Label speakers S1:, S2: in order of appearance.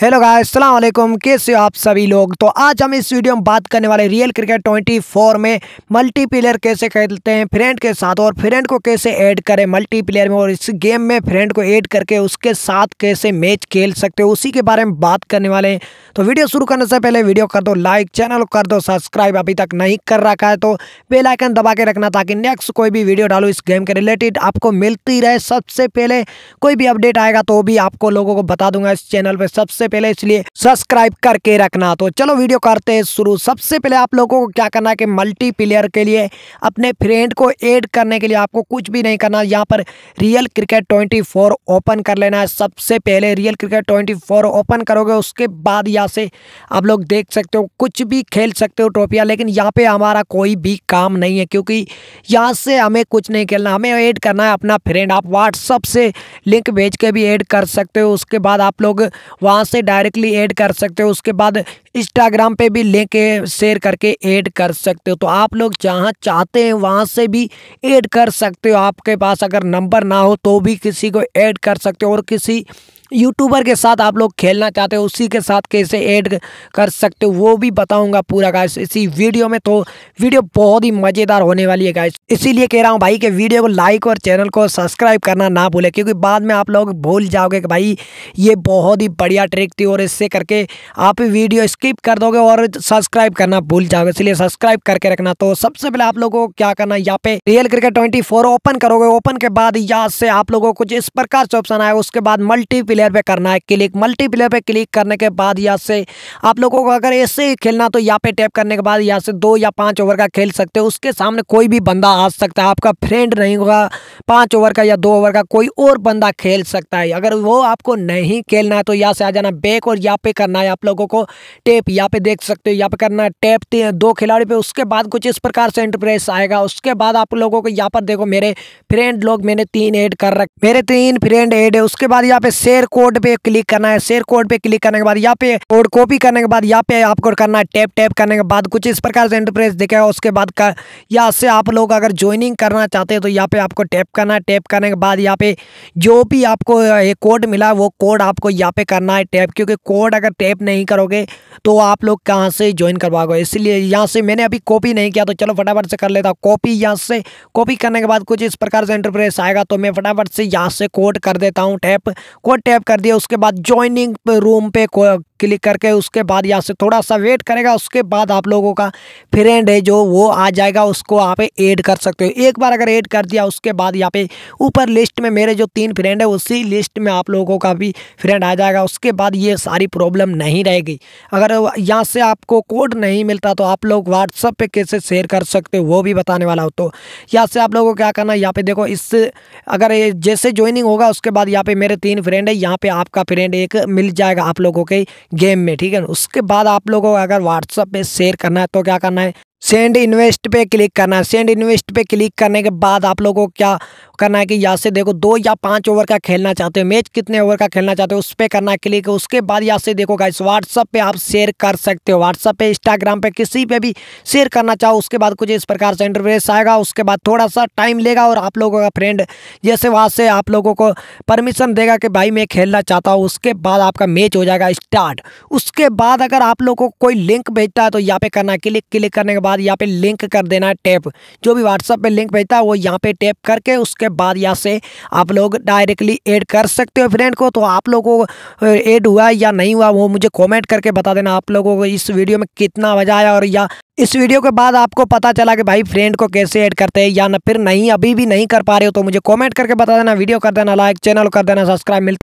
S1: hello guys Aslam वालेकुम कैसे हो आप सभी लोग तो आज हम इस वीडियो में बात करने वाले रियल क्रिकेट 24 में मल्टीप्लेयर कैसे खेलते हैं फ्रेंड के साथ और फ्रेंड को कैसे ऐड करें मल्टीप्लेयर में और इस गेम में फ्रेंड को ऐड करके उसके साथ कैसे मैच खेल सकते हो उसी के बारे में बात करने वाले हैं तो वीडियो शुरू करने से पहले वीडियो कर दो लाइक चैनल कर दो सब्सक्राइब अभी तक नहीं कर रखा है तो बेलाइकन दबा के रखना ताकि नेक्स्ट कोई भी वीडियो डालो इस गेम के रिलेटेड आपको मिलती रहे सबसे पहले कोई भी अपडेट आएगा तो भी आपको लोगों को बता दूंगा इस चैनल पर सबसे पहले इसलिए सब्सक्राइब करके रखना तो चलो वीडियो करते हैं शुरू सबसे पहले आप लोगों को क्या करना है कि मल्टीप्लेयर के लिए अपने फ्रेंड को ऐड करने के लिए आपको कुछ भी नहीं करना यहाँ पर real cricket twenty four open कर लेना है सबसे पहले real cricket twenty four open करोगे उसके बाद यहाँ से आप लोग देख सकते हो कुछ भी खेल सकते हो ट्रॉफियाँ लेकिन यहाँ पर हमारा कोई भी काम नहीं है क्योंकि यहाँ से हमें कुछ नहीं खेलना हमें ऐड करना है अपना फ्रेंड आप व्हाट्सअप से लिंक भेज के भी ऐड कर सकते हो उसके बाद आप लोग वहाँ से से डायरेक्टली ऐड कर सकते हो उसके बाद इंस्टाग्राम पे भी लिंक शेयर करके ऐड कर सकते हो तो आप लोग जहाँ चाहते हैं वहाँ से भी ऐड कर सकते हो आपके पास अगर नंबर ना हो तो भी किसी को ऐड कर सकते हो और किसी यूट्यूबर के साथ आप लोग खेलना चाहते हो उसी के साथ कैसे ऐड कर सकते हो वो भी बताऊंगा पूरा गाइस इसी वीडियो में तो वीडियो बहुत ही मज़ेदार होने वाली है गाइस इसीलिए कह रहा हूँ भाई कि वीडियो को लाइक और चैनल को सब्सक्राइब करना ना भूले क्योंकि बाद में आप लोग भूल जाओगे कि भाई ये बहुत ही बढ़िया ट्रिक थी और इससे करके आप वीडियो स्किप कर दोगे और सब्सक्राइब करना भूल जाओगे इसलिए सब्सक्राइब करके रखना तो सबसे पहले आप लोगों को क्या करना है यहाँ पे रियल क्रिकेट ट्वेंटी ओपन करोगे ओपन के बाद यहाँ से आप लोगों को कुछ इस प्रकार से ऑप्शन आएगा उसके बाद मल्टीपिल प्लेयर पे करना है क्लिक मल्टी प्लेयर पे क्लिक करने के बाद यहाँ से आप लोगों को अगर ऐसे ही खेलना तो यहाँ पे टैप करने के बाद यहाँ से दो या पाँच ओवर का खेल सकते हो उसके सामने कोई भी बंदा आ सकता है आपका फ्रेंड नहीं होगा पाँच ओवर का या दो ओवर का कोई और बंदा खेल सकता है अगर वो आपको नहीं खेलना है तो यहाँ से आ जाना बैक और यहाँ पे करना है आप लोगों को टेप यहाँ पे देख सकते हो यहाँ पे करना है टैप दो खिलाड़ी पे उसके बाद कुछ इस प्रकार से इंटरप्रेस आएगा उसके बाद आप लोगों को यहाँ पर देखो मेरे फ्रेंड लोग मैंने तीन ऐड कर रखे मेरे तीन फ्रेंड ऐड है उसके बाद यहाँ पे शेयर कोड पे क्लिक करना है शेयर कोड पे क्लिक करने के बाद यहाँ पे कोड कॉपी करने के बाद यहाँ पे आपको करना है टैप टैप करने के बाद कुछ इस प्रकार से इंटरप्रेस दिखेगा उसके बाद का यहाँ से आप लोग अगर ज्वाइनिंग करना चाहते हैं तो यहाँ पे आपको टैप करना है टैप करने के बाद यहाँ पे जो भी आपको कोड मिला वो कोड आपको यहाँ पे करना है टैप क्योंकि कोड अगर टैप नहीं करोगे तो आप लोग कहाँ से ज्वाइन करवाओगे इसलिए यहाँ से मैंने अभी कॉपी नहीं किया तो चलो फटाफट से कर लेता हूँ कॉपी यहाँ से कॉपी करने के बाद कुछ इस प्रकार से इंटरप्रेस आएगा तो मैं फटाफट से यहाँ से कोड कर देता हूँ टैप कोड टैप सब्सक्राइब कर दिया उसके बाद ज्वाइनिंग रूम पे क्लिक करके उसके बाद यहाँ से थोड़ा सा वेट करेगा उसके बाद आप लोगों का फ्रेंड है जो वो आ जाएगा उसको यहाँ पे ऐड कर सकते हो एक बार अगर ऐड कर दिया उसके बाद यहाँ पे ऊपर लिस्ट में मेरे जो तीन फ्रेंड है उसी लिस्ट में आप लोगों का भी फ्रेंड आ जाएगा उसके बाद ये सारी प्रॉब्लम नहीं रहेगी अगर यहाँ से आपको कोड नहीं मिलता तो आप लोग व्हाट्सअप पर कैसे शेयर कर सकते हो वो भी बताने वाला हो तो यहाँ से आप लोगों को क्या करना है यहाँ पे देखो इस अगर जैसे ज्वाइनिंग होगा उसके बाद यहाँ पर मेरे तीन फ्रेंड है यहाँ पर आपका फ्रेंड एक मिल जाएगा आप लोगों के गेम में ठीक है ना उसके बाद आप लोगों को अगर व्हाट्सअप पे शेयर करना है तो क्या करना है सेंड इन्वेस्ट पे क्लिक करना है सेंड इन्वेस्ट पे क्लिक करने के बाद आप लोगों को क्या करना है कि यहाँ से देखो दो या पाँच ओवर का खेलना चाहते हो मैच कितने ओवर का खेलना चाहते हो उस पर करना है क्लिक उसके बाद यहाँ से देखो गाइस व्हाट्सअप पे आप शेयर कर सकते हो व्हाट्सअप पे इंस्टाग्राम पे किसी पे भी शेयर करना चाहो उसके बाद कुछ इस प्रकार से इंटरव्यूस आएगा उसके बाद थोड़ा सा टाइम लेगा और आप लोगों का फ्रेंड जैसे वहाँ से आप लोगों को परमिशन देगा कि भाई मैं खेलना चाहता हूँ उसके बाद आपका मैच हो जाएगा स्टार्ट उसके बाद अगर आप लोगों को कोई लिंक भेजता है तो यहाँ पे करना क्लिक क्लिक करने के बाद बाद यहाँ पे लिंक कर देना है टैप जो भी व्हाट्सअप पे लिंक भेजता है वो यहाँ पे टैप करके उसके बाद यहाँ से आप लोग डायरेक्टली ऐड कर सकते हो फ्रेंड को तो आप लोगों को ऐड हुआ या नहीं हुआ वो मुझे कमेंट करके बता देना आप लोगों को इस वीडियो में कितना मजा आया और या इस वीडियो के बाद आपको पता चला कि भाई फ्रेंड को कैसे ऐड करते हैं या ना फिर नहीं अभी भी नहीं कर पा रहे हो तो मुझे कमेंट करके बता देना वीडियो कर देना लाइक चैनल कर देना सब्सक्राइब मिलते